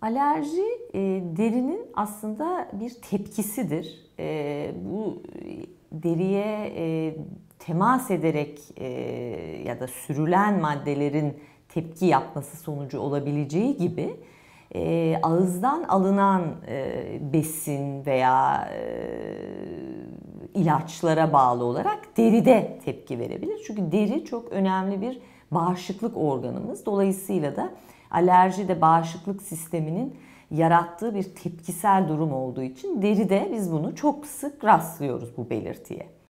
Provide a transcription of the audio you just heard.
Alerji e, derinin aslında bir tepkisidir. E, bu deriye e, temas ederek e, ya da sürülen maddelerin tepki yapması sonucu olabileceği gibi e, ağızdan alınan e, besin veya e, ilaçlara bağlı olarak deride tepki verebilir. Çünkü deri çok önemli bir bağışıklık organımız. Dolayısıyla da Alerji de bağışıklık sisteminin yarattığı bir tepkisel durum olduğu için deride biz bunu çok sık rastlıyoruz bu belirtiye.